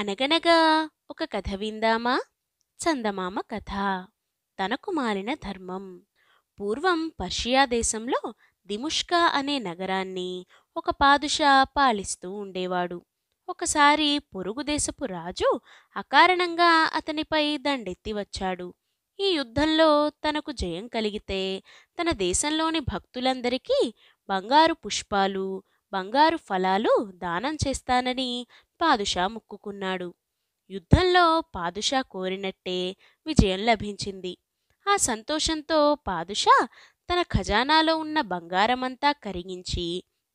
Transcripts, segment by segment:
అనగనగా ఒక కథ విందామా చందమామ కథ తనకు మారిన ధర్మం పూర్వం పర్షియా దేశంలో దిముష్కా అనే నగరాన్ని ఒక పాదుషా పాలిస్తూ ఉండేవాడు ఒకసారి పొరుగు దేశపు రాజు అకారణంగా అతనిపై దండెత్తి వచ్చాడు ఈ యుద్ధంలో తనకు జయం కలిగితే తన దేశంలోని భక్తులందరికీ బంగారు పుష్పాలు బంగారు ఫలాలు దానం చేస్తానని పాదుషా ముక్కుకున్నాడు యుద్ధంలో పాదుషా కోరినట్టే విజయం లభించింది ఆ సంతోషంతో పాదుషా తన ఖజానాలో ఉన్న బంగారమంతా కరిగించి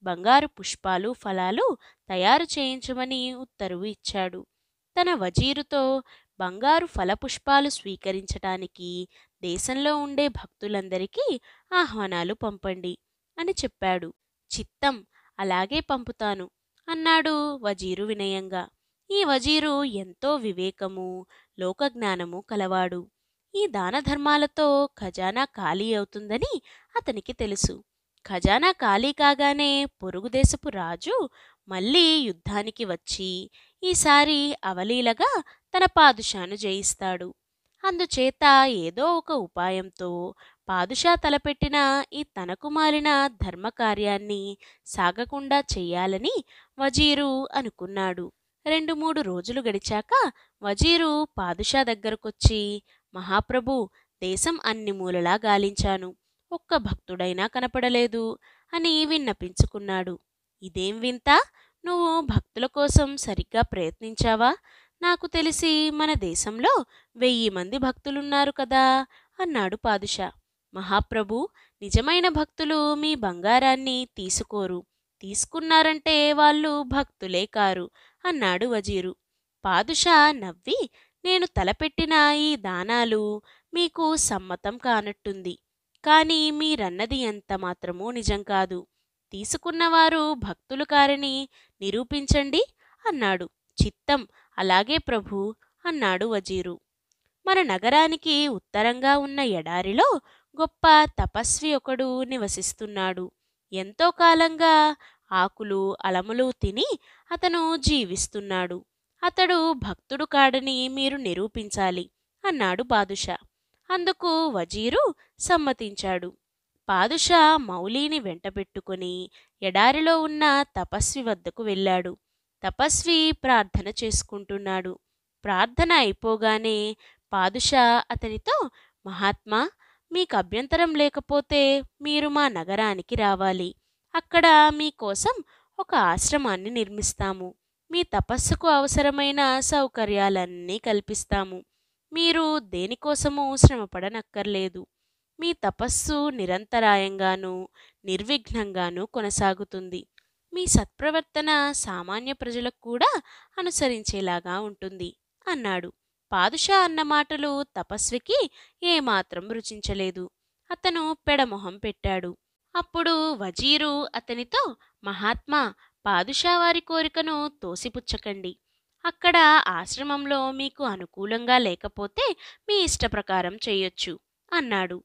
బంగారు పుష్పాలు ఫలాలు తయారు చేయించమని ఉత్తర్వు ఇచ్చాడు తన వజీరుతో బంగారు ఫలపుష్పాలు స్వీకరించటానికి దేశంలో ఉండే భక్తులందరికీ ఆహ్వానాలు పంపండి అని చెప్పాడు చిత్తం అలాగే పంపుతాను అన్నాడు వజీరు వినయంగా ఈ వజీరు ఎంతో వివేకము లోకజ్ఞానము కలవాడు ఈ దాన ధర్మాలతో ఖజానా ఖాళీ అవుతుందని అతనికి తెలుసు ఖజానా ఖాళీ కాగానే పొరుగుదేశపు రాజు మళ్ళీ యుద్ధానికి వచ్చి ఈసారి అవలీలగా తన పాదుషాను జయిస్తాడు అందుచేత ఏదో ఒక ఉపాయంతో పాదుషా తలపెట్టిన ఈ తనకు మారిన ధర్మకార్యాన్ని సాగకుండా చెయ్యాలని వజీరు అనుకున్నాడు రెండు మూడు రోజులు గడిచాక వజీరు పాదుషా దగ్గరకొచ్చి మహాప్రభు దేశం అన్ని మూలలా గాలించాను ఒక్క భక్తుడైనా కనపడలేదు అని విన్నపించుకున్నాడు ఇదేం వింత నువ్వు భక్తుల కోసం సరిగ్గా ప్రయత్నించావా నాకు తెలిసి మన దేశంలో వెయ్యి మంది భక్తులున్నారు కదా అన్నాడు పాదుషా మహాప్రభు నిజమైన భక్తులు మీ బంగారాన్ని తీసుకోరు తీసుకున్నారంటే వాళ్ళు భక్తులే కారు అన్నాడు వజీరు పాదుషా నవ్వి నేను తలపెట్టిన ఈ దానాలు మీకు సమ్మతం కానట్టుంది కానీ మీరన్నది ఎంత మాత్రమూ నిజం కాదు తీసుకున్నవారు భక్తులు కారని నిరూపించండి అన్నాడు చిత్తం అలాగే ప్రభు అన్నాడు వజీరు మన నగరానికి ఉత్తరంగా ఉన్న ఎడారిలో గొప్ప తపస్వి ఒకడు నివసిస్తున్నాడు ఎంతో కాలంగా ఆకులు అలములు తిని అతను జీవిస్తున్నాడు అతడు భక్తుడు కాడని మీరు నిరూపించాలి అన్నాడు బాదుషా అందుకు వజీరు సమ్మతించాడు పాదుషా మౌలిని వెంటబెట్టుకుని ఎడారిలో ఉన్న తపస్వి వద్దకు వెళ్ళాడు తపస్వి ప్రార్థన చేసుకుంటున్నాడు ప్రార్థన అయిపోగానే పాదుషా అతనితో మహాత్మా మీకు అభ్యంతరం లేకపోతే మీరు మా నగరానికి రావాలి అక్కడ మీకోసం ఒక ఆశ్రమాన్ని నిర్మిస్తాము మీ తపస్సుకు అవసరమైన సౌకర్యాలన్నీ కల్పిస్తాము మీరు దేనికోసమూ శ్రమపడనక్కర్లేదు మీ తపస్సు నిరంతరాయంగానూ నిర్విఘ్నంగానూ కొనసాగుతుంది మీ సత్ప్రవర్తన సామాన్య ప్రజలకు కూడా అనుసరించేలాగా ఉంటుంది అన్నాడు పాదుషా అన్న మాటలు తపస్వికి ఏమాత్రం రుచించలేదు అతను పెడమొహం పెట్టాడు అప్పుడు వజీరు అతనితో మహాత్మా పాదుషా వారి కోరికను తోసిపుచ్చకండి అక్కడ ఆశ్రమంలో మీకు అనుకూలంగా లేకపోతే మీ ఇష్టప్రకారం చేయొచ్చు అన్నాడు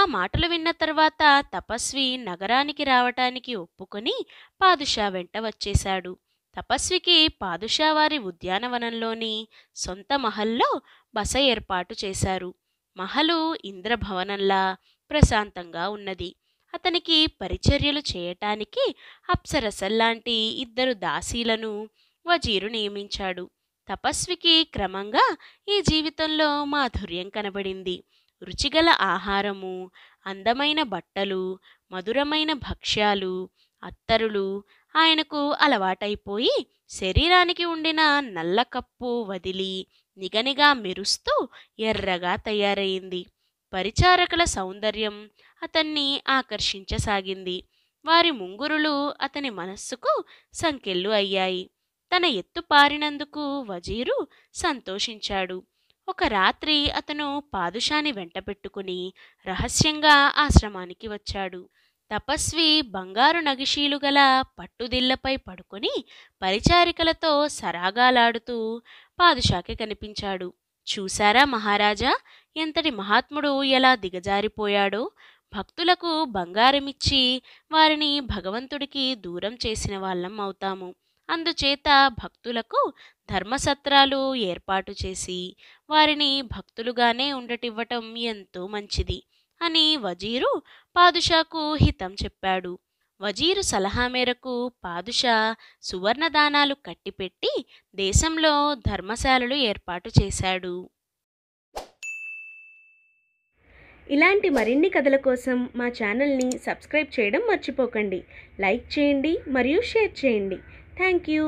ఆ మాటలు విన్న తర్వాత తపస్వి నగరానికి రావటానికి ఒప్పుకొని పాదుషా వెంట వచ్చేశాడు తపస్వికి పాదుషావారి ఉద్యానవనంలోని సొంత మహల్లో బస ఏర్పాటు చేశారు మహలు ఇంద్రభవనంలా ప్రశాంతంగా ఉన్నది అతనికి పరిచర్యలు చేయటానికి అప్సరసల్లాంటి ఇద్దరు దాసీలను వజీరు నియమించాడు తపస్వికి క్రమంగా ఈ జీవితంలో మాధుర్యం కనబడింది రుచిగల ఆహారము అందమైన బట్టలు మధురమైన భక్ష్యాలు అత్తరులు ఆయనకు అలవాటైపోయి శరీరానికి ఉండిన నల్ల కప్పు వదిలి నిగనిగా మెరుస్తూ ఎర్రగా తయారైంది పరిచారకుల సౌందర్యం అతన్ని ఆకర్షించసాగింది వారి ముంగురులు అతని మనస్సుకు సంకెళ్ళు అయ్యాయి తన ఎత్తు పారినందుకు వజీరు సంతోషించాడు ఒక రాత్రి అతను పాదుషాని వెంటపెట్టుకుని రహస్యంగా ఆశ్రమానికి వచ్చాడు తపస్వి బంగారు నగిషీలు గల పట్టుదిల్లపై పడుకొని పరిచారికలతో సరాగాలాడుతూ పాదుషాకి కనిపించాడు చూశారా మహారాజా ఎంతటి మహాత్ముడు ఎలా దిగజారిపోయాడో భక్తులకు బంగారమిచ్చి వారిని భగవంతుడికి దూరం చేసిన వాళ్ళం అవుతాము అందుచేత భక్తులకు ధర్మసత్రాలు ఏర్పాటు చేసి వారిని భక్తులుగానే ఉండటివ్వటం ఎంతో మంచిది అని వజీరు పాదుషాకు హితం చెప్పాడు వజీరు సలహా మేరకు పాదుషా సువర్ణదానాలు కట్టిపెట్టి దేశంలో ధర్మశాలలు ఏర్పాటు చేశాడు ఇలాంటి మరిన్ని కథల కోసం మా ఛానల్ని సబ్స్క్రైబ్ చేయడం మర్చిపోకండి లైక్ చేయండి మరియు షేర్ చేయండి థ్యాంక్ యూ